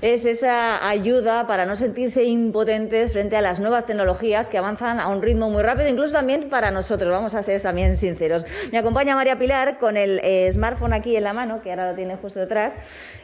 Es esa ayuda para no sentirse impotentes frente a las nuevas tecnologías que avanzan a un ritmo muy rápido, incluso también para nosotros, vamos a ser también sinceros. Me acompaña María Pilar con el eh, smartphone aquí en la mano, que ahora lo tiene justo detrás,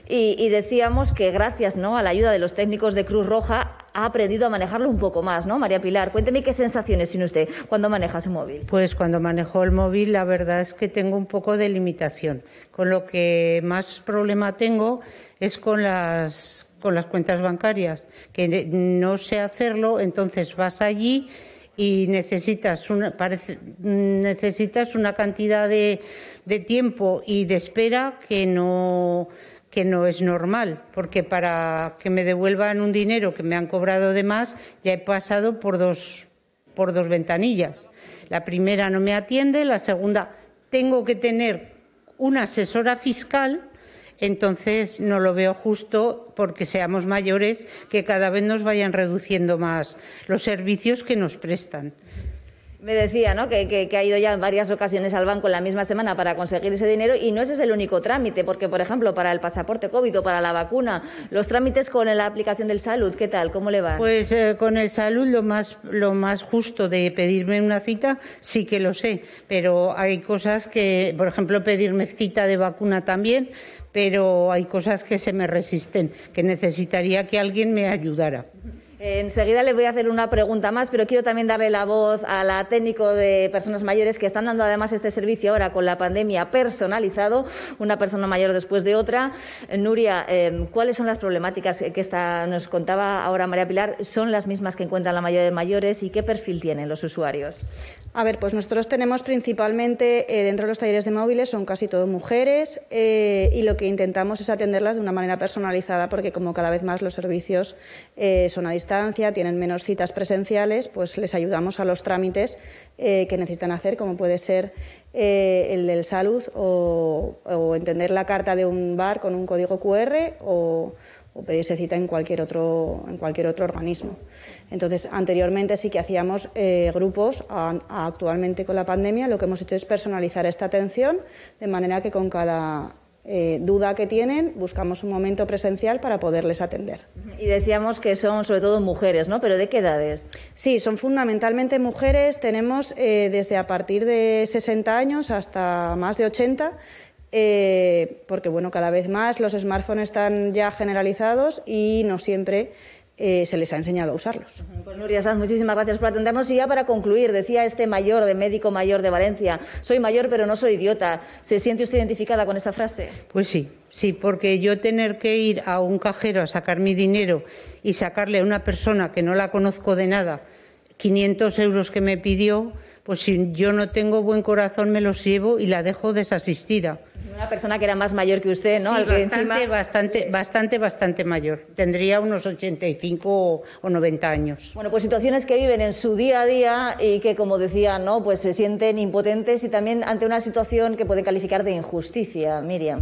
y, y decíamos que gracias ¿no? a la ayuda de los técnicos de Cruz Roja ha aprendido a manejarlo un poco más, ¿no? María Pilar, cuénteme qué sensaciones tiene usted cuando maneja su móvil. Pues cuando manejo el móvil, la verdad es que tengo un poco de limitación. Con lo que más problema tengo es con las, con las cuentas bancarias, que no sé hacerlo, entonces vas allí y necesitas una, necesitas una cantidad de, de tiempo y de espera que no que no es normal, porque para que me devuelvan un dinero que me han cobrado de más, ya he pasado por dos, por dos ventanillas. La primera no me atiende, la segunda tengo que tener una asesora fiscal, entonces no lo veo justo porque seamos mayores que cada vez nos vayan reduciendo más los servicios que nos prestan me decía, ¿no? Que, ha ido ya en varias ocasiones al banco en la misma semana para conseguir ese dinero y no ese es el único trámite, porque, por ejemplo, para el pasaporte COVID o para la vacuna, los trámites con la aplicación del salud, ¿qué tal? ¿Cómo le va? Pues eh, con el salud lo más, lo más justo de pedirme una cita sí que lo sé, pero hay cosas que, por ejemplo, pedirme cita de vacuna también, pero hay cosas que se me resisten, que necesitaría que alguien me ayudara. Enseguida le voy a hacer una pregunta más, pero quiero también darle la voz a la técnico de personas mayores que están dando además este servicio ahora con la pandemia personalizado, una persona mayor después de otra. Nuria, eh, ¿cuáles son las problemáticas que nos contaba ahora María Pilar? ¿Son las mismas que encuentran la mayoría de mayores y qué perfil tienen los usuarios? A ver, pues nosotros tenemos principalmente eh, dentro de los talleres de móviles son casi todo mujeres eh, y lo que intentamos es atenderlas de una manera personalizada porque como cada vez más los servicios son a distancia tienen menos citas presenciales, pues les ayudamos a los trámites eh, que necesitan hacer, como puede ser eh, el del salud o, entender la carta de un bar con un código QR o, pedirse cita en cualquier otro, en cualquier otro organismo. Entonces, anteriormente sí que hacíamos eh, grupos, actualmente con la pandemia lo que hemos hecho es personalizar esta atención de manera que con cada eh, duda que tienen, buscamos un momento presencial para poderles atender. Y decíamos que son sobre todo mujeres, ¿no? ¿Pero de qué edades? Sí, son fundamentalmente mujeres. Tenemos eh, desde a partir de 60 años hasta más de 80. Eh, porque bueno, cada vez más los smartphones están ya generalizados y no siempre eh, se les ha enseñado a usarlos. Pues Nuria muchísimas gracias por atendernos. Y ya para concluir, decía este mayor, de médico mayor de Valencia, soy mayor pero no soy idiota. ¿Se siente usted identificada con esta frase? Pues sí, sí, porque yo tener que ir a un cajero a sacar mi dinero y sacarle a una persona que no la conozco de nada 500 euros que me pidió, pues si yo no tengo buen corazón me los llevo y la dejo desasistida. Una persona que era más mayor que usted, ¿no? bastante, bastante, bastante, bastante mayor. Tendría unos 85 o 90 años. Bueno, pues situaciones que viven en su día a día y que, como decía, ¿no? Pues se sienten impotentes y también ante una situación que puede calificar de injusticia, Miriam.